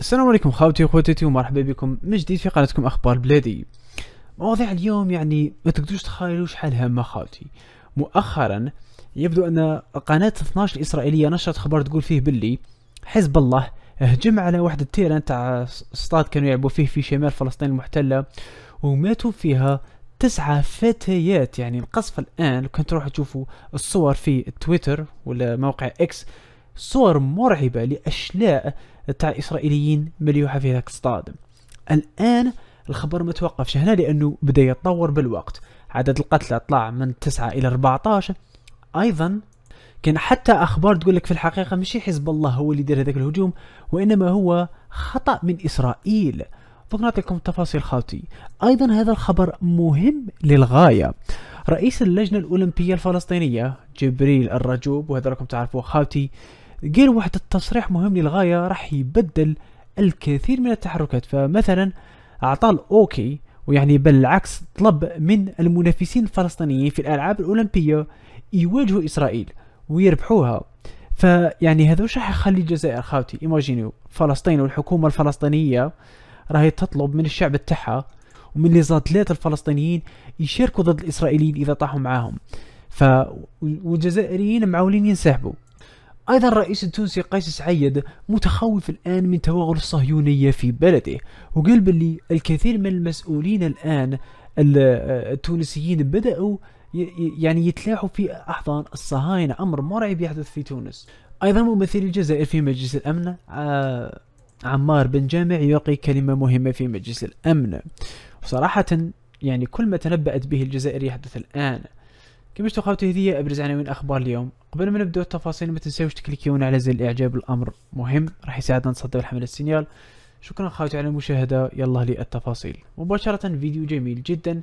السلام عليكم خاوتي وخوتاتي ومرحبا بكم من جديد في قناتكم اخبار بلادي مواضيع اليوم يعني ما تقدروش تخيلوا شحال هامه خاوتي مؤخرا يبدو ان قناه 12 الاسرائيليه نشرت خبر تقول فيه باللي حزب الله هجم على واحد التيران تاع استاد كانوا يلعبوا فيه في شمال فلسطين المحتله وماتوا فيها تسعة فتيات يعني القصف الآن لو كان تروحوا تشوفوا الصور في تويتر ولا موقع إكس صور مرعبة لأشلاء تاع إسرائيليين مليوحة في ذاك الصطاد الآن الخبر ما توقفش هنا لأنه بدأ يتطور بالوقت عدد القتلى طلع من 9 إلى 14 أيضا كان حتى أخبار تقول لك في الحقيقة ماشي حزب الله هو اللي دار هذاك الهجوم وإنما هو خطأ من إسرائيل دونك نعطيكم تفاصيل خاوتي أيضا هذا الخبر مهم للغاية رئيس اللجنة الأولمبية الفلسطينية جبريل الرجوب وهذا راكم تعرفوه خاوتي قال واحد التصريح مهم للغاية راح يبدل الكثير من التحركات فمثلا أعطى الأوكي ويعني بل العكس طلب من المنافسين الفلسطينيين في الألعاب الأولمبية يواجهوا إسرائيل ويربحوها فيعني هذا وش راح يخلي الجزائر خاوتي ايماجينيو فلسطين والحكومة الفلسطينية راهي تطلب من الشعب تاعها ومن لي زاتليت الفلسطينيين يشاركوا ضد الاسرائيليين اذا طاحوا معاهم ف والجزائريين معولين ينسحبوا ايضا الرئيس التونسي قيس سعيد متخوف الان من توغل الصهيونيه في بلده وقال باللي الكثير من المسؤولين الان التونسيين بداوا يعني يتلاحوا في احضان الصهاينه امر مرعب يحدث في تونس ايضا ممثل الجزائر في مجلس الامن عمار بن جامع يلقي كلمه مهمه في مجلس الامن صراحة يعني كل ما تنبأت به الجزائر يحدث الآن كمش تخاوتي هذه أبرز عناوين أخبار اليوم قبل ما نبدأ التفاصيل ما تنسوش تكليكيون على زر الإعجاب الأمر مهم راح يساعدنا نصدر الحملة السينيال شكرا خاوتي على المشاهدة يلا للتفاصيل مباشرة فيديو جميل جدا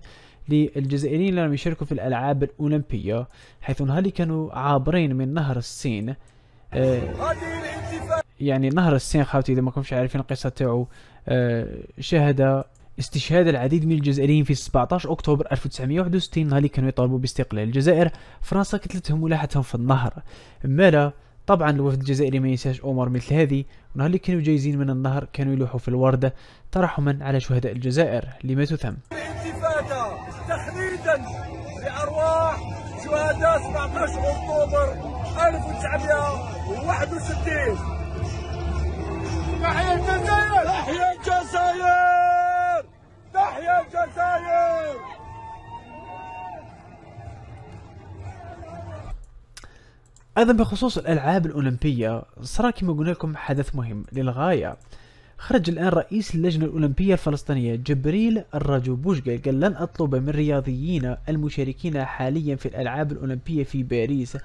للجزائريين اللي يشاركوا في الألعاب الأولمبية حيث هل كانوا عابرين من نهر السين آه، يعني نهر السين خاوتي إذا ما كنتش عارفين القصة تاعو آه، شهد استشهاد العديد من الجزائريين في 17 أكتوبر 1961 نهار اللي كانوا يطالبوا باستقلال الجزائر فرنسا كتلتهم ولاحتهم في النهر مالا طبعا الوفد الجزائري ما ينساش امور مثل هذه ونهار اللي كانوا جايزين من النهر كانوا يلوحوا في الوردة ترحما على شهداء الجزائر لما تثم الانتفاضة لأرواح شهداء 17 أكتوبر 1961 تحية الجزائر ايضا بخصوص الالعاب الاولمبيه صار كما قلنا لكم حدث مهم للغايه خرج الآن رئيس اللجنة الأولمبية الفلسطينية جبريل الرجو بوشكا قال لن أطلب من رياضيين المشاركين حاليا في الألعاب الأولمبية في باريس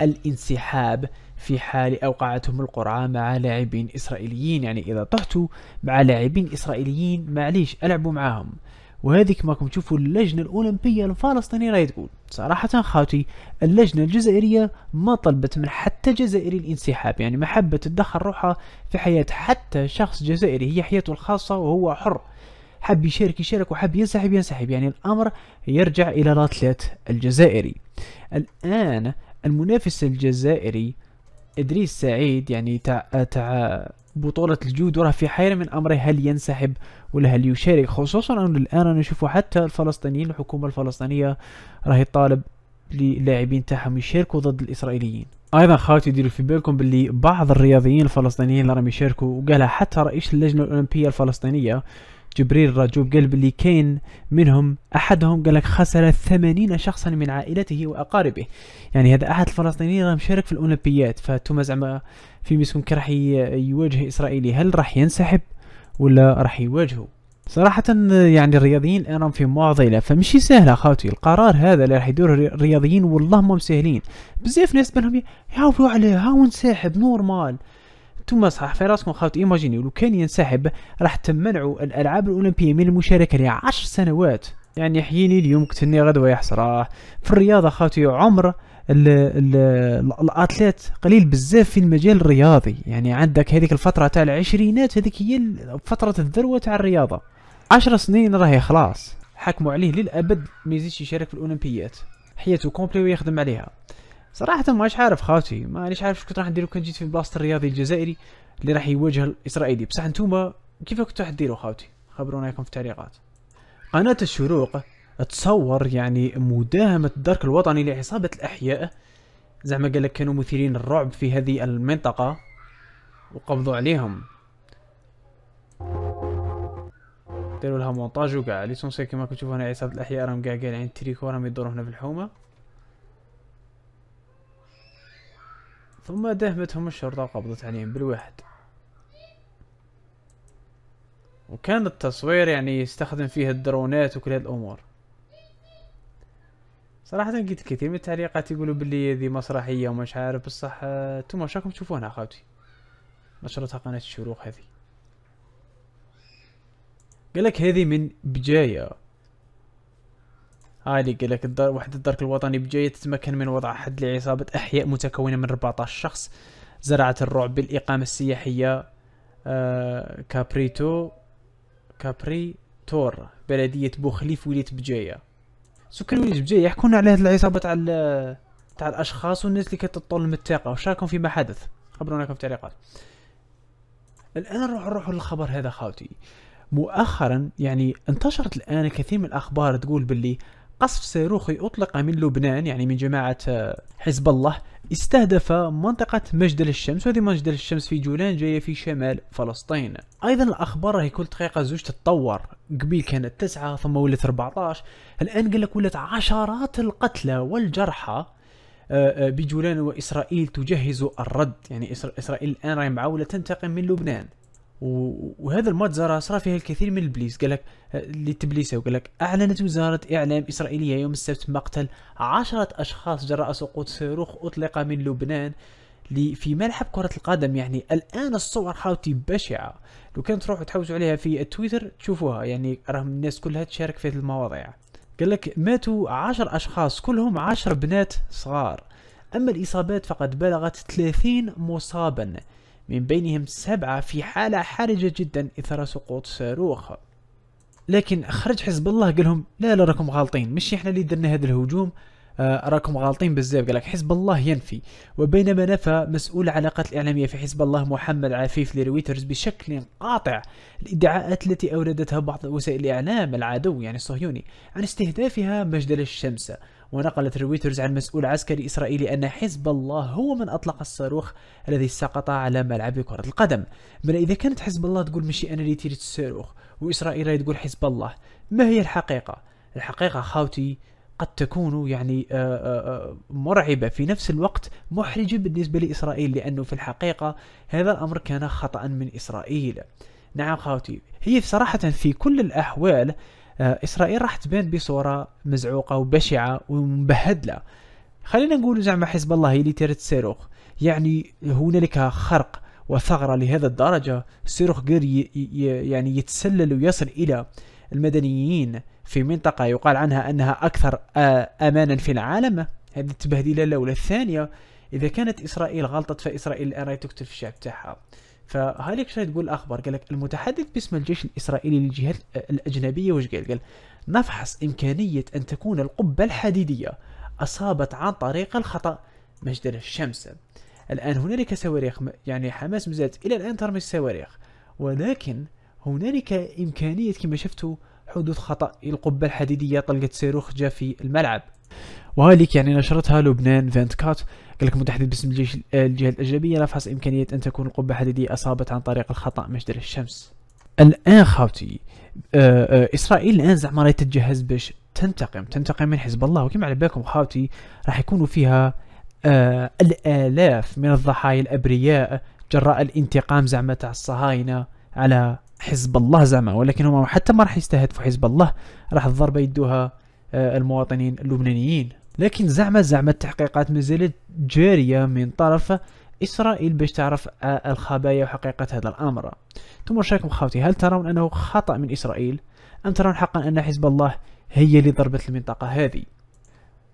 الانسحاب في حال أوقعتهم القرعة مع لاعبين إسرائيليين يعني إذا طحتوا مع لاعبين إسرائيليين معليش ألعبوا معاهم وهذه كما راكم تشوفوا اللجنه الاولمبيه الفلسطينيه راهي تقول صراحه خاوتي اللجنه الجزائريه ما طلبت من حتى جزائري الانسحاب يعني ما حبت تدخل روحها في حياه حتى شخص جزائري هي حياته الخاصه وهو حر حب يشارك يشارك وحب ينسحب ينسحب يعني الامر يرجع الى الاطلت الجزائري الان المنافس الجزائري ادريس سعيد يعني تاع تاع بطولة الجود وراه في حيرة من أمره هل ينسحب ولا هل يشارك خصوصا أن الآن نشوف حتى الفلسطينيين الحكومة الفلسطينية راهي طالب للاعبين تاعهم يشاركوا ضد الإسرائيليين ايضا خاوتي ديروا في بالكم باللي بعض الرياضيين الفلسطينيين اللي راهم يشاركوا وقالها حتى رئيس اللجنه الاولمبيه الفلسطينيه جبريل رجوب قلب اللي كاين منهم احدهم قال لك خسر 80 شخصا من عائلته واقاربه يعني هذا احد الفلسطينيين راه مشارك في الاولمبيات فتوما زعما في مسكم كي راح يواجه اسرائيلي هل راح ينسحب ولا راح يواجهه صراحة يعني الرياضيين الان في معضلة فمشي سهلة خاوتي القرار هذا اللي راح يدور الرياضيين والله ما مسهلين بزاف ناس بالهم يعاولوا عليه ها ونسحب نورمال ثم صح في راسكم خاوت ايماجينيو لو كان ينسحب راح تمنعوا الالعاب الاولمبيه من المشاركه لعشر سنوات يعني حييني اليوم قتلني غدوه يحصر في الرياضه خاوتي عمر الاتليت قليل بزاف في المجال الرياضي يعني عندك هذيك الفتره تاع العشرينات هذيك هي فتره الذروه تاع الرياضه عشر سنين راهي خلاص حكموا عليه للابد ما يزيدش يشارك في الاولمبيات حياته كومبلي ويخدم عليها صراحة ما عارف خاوتي ما ليش عارف كنت راح نديرو كان جيت في بلاصة الرياضي الجزائري اللي راح يواجه الاسرائيلي بصح نتوما كيف كنتو راح ديرو خاوتي خبرونا اياكم في التعليقات قناة الشروق تصور يعني مداهمة الدرك الوطني لعصابة الأحياء زعما قال لك كانوا مثيرين الرعب في هذه المنطقة وقبضوا عليهم داروا لها مونتاج وكاع ليسونسي كيما كتشوفو هنا عصابة الأحياء راهم كاع قاعدين تريكو راهم يدوروا هنا في الحومة ثم دهمتهم الشرطة وقبضت عليهم بالواحد وكان التصوير يعني يستخدم فيه الدرونات وكل الأمور صراحة لقيت كثير من التعليقات يقولوا بلي هذه مسرحية ومش عارف بصح انتم واش راكم تشوفونها خاوتي نشرتها قناة الشروق هذه قالك هذه من بجاية هاي اللي قال لك الدار وحدة الدرك الوطني بجاية تتمكن من وضع حد لعصابة أحياء متكونة من 14 شخص زرعت الرعب بالإقامة السياحية آه كابريتو كابري تور بلدية بوخليف ولاية بجاية سكان ولاية بجاية يحكون على هذه العصابة تاع تاع الأشخاص والناس اللي كتطول من الثقة وشاركوا فيما حدث خبرونا في التعليقات الآن نروح نروح للخبر هذا خاوتي مؤخرا يعني انتشرت الآن كثير من الأخبار تقول باللي قصف صاروخي أطلق من لبنان يعني من جماعة آه، حزب الله استهدف منطقة مجدل الشمس وهذه مجدل الشمس في جولان جاية في شمال فلسطين أيضا الأخبار هي كل دقيقة زوج تتطور قبيل كانت تسعة ثم ولات 14 الآن قال لك ولات عشرات القتلى والجرحى آه، آه، بجولان وإسرائيل تجهز الرد يعني إسرائيل الآن راهي معاولة تنتقم من لبنان وهذا المتزرة صرا فيها الكثير من البليس قال لك اللي تبليسه وقال لك اعلنت وزاره اعلام اسرائيليه يوم السبت مقتل عشرة اشخاص جراء سقوط صاروخ اطلق من لبنان في ملعب كرة القدم يعني الآن الصور حاوتي بشعة لو كان تروحوا تحوسوا عليها في التويتر تشوفوها يعني راهم الناس كلها تشارك في هذه المواضيع قال لك ماتوا عشر أشخاص كلهم عشر بنات صغار أما الإصابات فقد بلغت 30 مصابا من بينهم سبعة في حالة حرجة جدا إثر سقوط صاروخ لكن خرج حزب الله قال لهم لا لا راكم غالطين مش احنا اللي درنا هذا الهجوم آه راكم غالطين بزاف قال لك حزب الله ينفي وبينما نفى مسؤول العلاقات الاعلاميه في حزب الله محمد عفيف لرويترز بشكل قاطع الادعاءات التي اوردتها بعض وسائل الاعلام العدو يعني الصهيوني عن استهدافها مجدل الشمس ونقلت رويترز عن مسؤول عسكري إسرائيلي أن حزب الله هو من أطلق الصاروخ الذي سقط على ملعب كرة القدم بل إذا كانت حزب الله تقول ماشي أنا اللي تيرت الصاروخ وإسرائيل تقول حزب الله ما هي الحقيقة؟ الحقيقة خاوتي قد تكون يعني آه، آه، آه، مرعبة في نفس الوقت محرجة بالنسبة لإسرائيل لأنه في الحقيقة هذا الأمر كان خطأ من إسرائيل نعم خاوتي هي صراحة في كل الأحوال آه، اسرائيل راح تبان بصوره مزعوقه وبشعه ومبهدله خلينا نقول زعما حزب الله هي اللي تيرت الصاروخ يعني هنالك خرق وثغره لهذا الدرجه صاروخ غير يعني يتسلل ويصل الى المدنيين في منطقه يقال عنها انها اكثر آه، امانا في العالم هذه التبهدله الاولى الثانيه اذا كانت اسرائيل غلطت فاسرائيل الان راهي تقتل في الشعب تاعها فهاي شاي تقول الاخبار قال لك المتحدث باسم الجيش الاسرائيلي للجهات الاجنبيه وش قال؟ قال نفحص امكانيه ان تكون القبه الحديديه اصابت عن طريق الخطا مجدل الشمس. الان هنالك صواريخ يعني حماس مازالت الى الان ترمي الصواريخ ولكن هنالك امكانيه كما شفتوا حدوث خطا القبه الحديديه طلقت صاروخ جاء في الملعب. وهالك يعني نشرتها لبنان 24 قال لكم متحدث باسم الجيش آه، الجهه الاجنبيه نفحص امكانيه ان تكون القبه الحديديه اصابت عن طريق الخطا مجدر الشمس الان خاوتي آه، آه، اسرائيل الان زعما راهي تتجهز باش تنتقم تنتقم من حزب الله وكما على بالكم خاوتي راح يكونوا فيها الالاف من الضحايا الابرياء جراء الانتقام زعما تاع الصهاينه على حزب الله زعما ولكن هما حتى ما راح يستهدفوا حزب الله راح الضربه يدوها المواطنين اللبنانيين لكن زعما زعما التحقيقات مازالت جارية من طرف إسرائيل باش تعرف الخبايا وحقيقة هذا الأمر ثم شاركم خاوتي هل ترون أنه خطأ من إسرائيل أم ترون حقا أن حزب الله هي اللي ضربت المنطقة هذه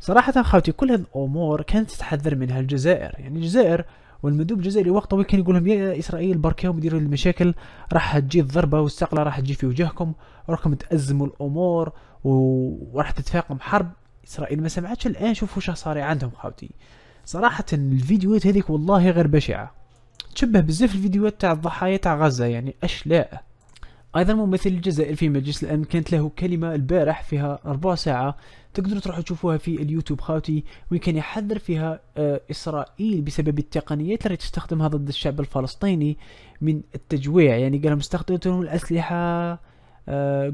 صراحة خاوتي كل هذه الأمور كانت تتحذر منها الجزائر يعني الجزائر والمندوب الجزائري وقت طويل كان يقول لهم يا اسرائيل بركاهم ديروا المشاكل راح تجي الضربه والثقله راح تجي في وجهكم وراكم تازموا الامور وراح تتفاقم حرب اسرائيل ما سمعتش الان شوفوا شو صار عندهم خاوتي صراحه الفيديوهات هذيك والله غير بشعه تشبه بزاف الفيديوهات تاع الضحايا تاع غزه يعني اشلاء ايضا ممثل الجزائر في مجلس الامن كانت له كلمه البارح فيها ربع ساعه تقدروا تروحوا تشوفوها في اليوتيوب خاوتي وين كان يحذر فيها آه، اسرائيل بسبب التقنيات اللي تستخدمها ضد الشعب الفلسطيني من التجويع يعني قالهم استخدمتهم الاسلحه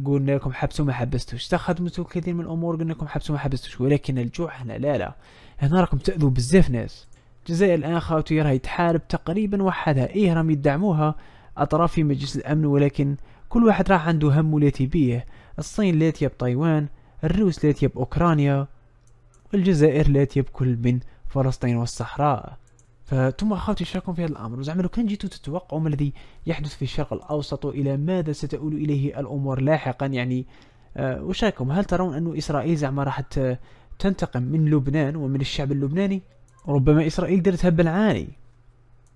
قلنا لكم حبسوا ما حبستوش تخدمتوا كثير من الامور قلنا لكم حبسوا ما حبستوش ولكن الجوع هنا لا لا هنا راكم تاذوا بزاف ناس الجزائر الان خاوتي راهي تحارب تقريبا وحدها ايه راهم يدعموها اطراف في مجلس الامن ولكن كل واحد راح عنده هم لاتي بيه الصين لاتيه بتايوان الروس لاتيه باوكرانيا والجزائر لاتيه بكل من فلسطين والصحراء فثم اخوتي تشاركون في هذا الامر وزعما لو كان جيتوا تتوقعوا ما الذي يحدث في الشرق الاوسط والى ماذا ستؤول اليه الامور لاحقا يعني آه، وش رايكم هل ترون ان اسرائيل زعما راح تنتقم من لبنان ومن الشعب اللبناني ربما اسرائيل درتها بالعاني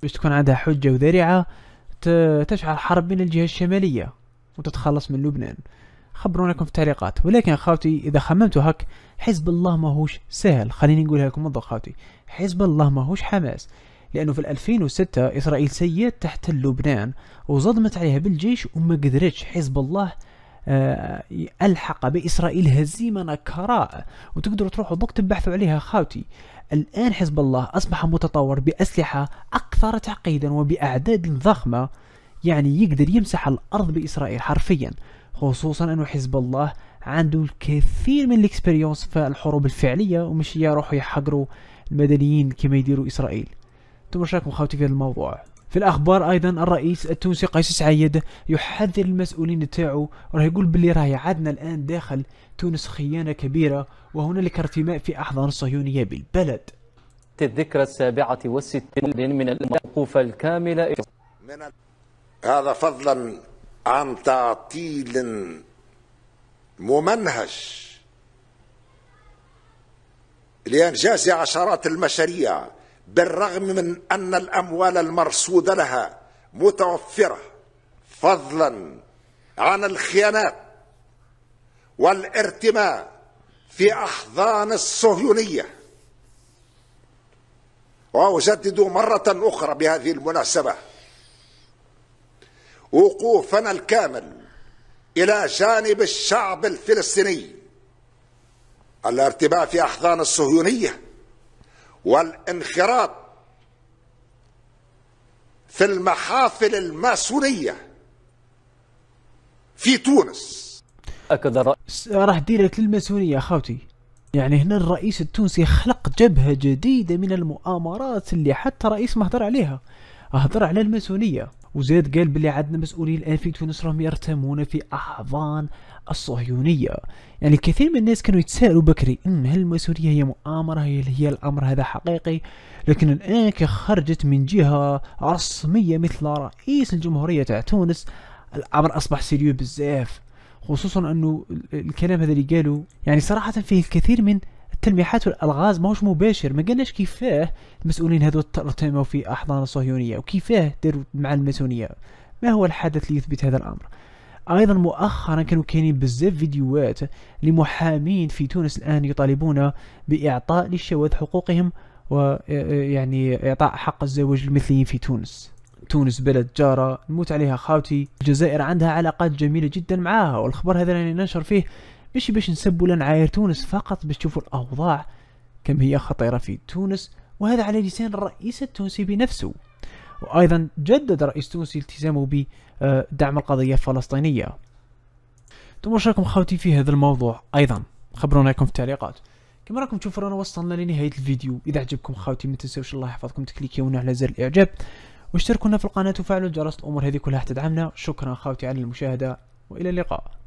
باش تكون عندها حجه وذريعه تشعل حرب من الجهه الشماليه وتتخلص من لبنان خبروناكم في التعليقات ولكن خاوتي اذا خممتوا هك حزب الله ماهوش سهل خليني نقولها لكم بالضبط خاوتي حزب الله ماهوش حماس لأنه في 2006 إسرائيل سيات تحت لبنان وصدمت عليها بالجيش وما قدرتش حزب الله آه، ألحق بإسرائيل هزيمة نكراء وتقدروا تروحوا دوك تبحثوا عليها خاوتي الآن حزب الله أصبح متطور بأسلحة أكثر تعقيدا وبأعداد ضخمة يعني يقدر يمسح الأرض بإسرائيل حرفيا خصوصا انه حزب الله عنده الكثير من الاكسبيريونس في الحروب الفعليه ومش يروحوا يحقروا المدنيين كما يديروا اسرائيل انتم واش خاوتي في هذا الموضوع في الاخبار ايضا الرئيس التونسي قيس سعيد يحذر المسؤولين تاعو راه يقول باللي راه عدنا الان داخل تونس خيانه كبيره وهنالك ارتماء في احضان الصهيونيه بالبلد الذكرى السابعة والستين من الموقوف الكاملة هذا فضلا عن تعطيل ممنهج لانجاز عشرات المشاريع بالرغم من ان الاموال المرصوده لها متوفره فضلا عن الخيانات والارتماء في احضان الصهيونيه واجدد مره اخرى بهذه المناسبه وقوفنا الكامل إلى جانب الشعب الفلسطيني الارتباء في أحضان الصهيونية والانخراط في المحافل الماسونية في تونس أكد الرئيس راح ديرك للماسونية خوتي يعني هنا الرئيس التونسي خلق جبهة جديدة من المؤامرات اللي حتى رئيس مهدر عليها هضر على الماسونيه وزاد قال بلي عندنا مسؤولي في تونس راهم يرتمون في احضان الصهيونيه يعني كثير من الناس كانوا يتساءلوا بكري ان هل الماسونيه هي مؤامره هل هي الامر هذا حقيقي لكن الان خرجت من جهه رسميه مثل رئيس الجمهوريه تاع تونس الامر اصبح سيريو بزاف خصوصا انه الكلام هذا اللي قالوا يعني صراحه فيه الكثير من التلميحات والالغاز ماهوش مباشر ما قالناش كيفاه المسؤولين هذو ارتموا في احضان الصهيونيه وكيفاه داروا مع الماسونيه ما هو الحدث ليثبت هذا الامر ايضا مؤخرا كانوا كاينين بزاف فيديوهات لمحامين في تونس الان يطالبون باعطاء للشواذ حقوقهم ويعني آه، آه، اعطاء حق الزواج للمثليين في تونس تونس بلد جارة نموت عليها خاوتي الجزائر عندها علاقات جميلة جدا معاها والخبر هذا اللي ننشر فيه مش باش نسبوا لنعاير تونس فقط باش تشوفوا الأوضاع كم هي خطيرة في تونس وهذا على لسان الرئيس التونسي بنفسه وأيضا جدد رئيس تونسي التزامه بدعم آه، القضية الفلسطينية ثم راكم خاوتي في هذا الموضوع أيضا خبرونا لكم في التعليقات كما راكم تشوفوا رانا وصلنا لنهاية الفيديو إذا عجبكم خاوتي ما تنساوش الله يحفظكم تكليكيونا على زر الإعجاب واشتركونا في القناة وفعلوا الجرس الأمور هذه كلها تدعمنا شكرا خاوتي على المشاهدة وإلى اللقاء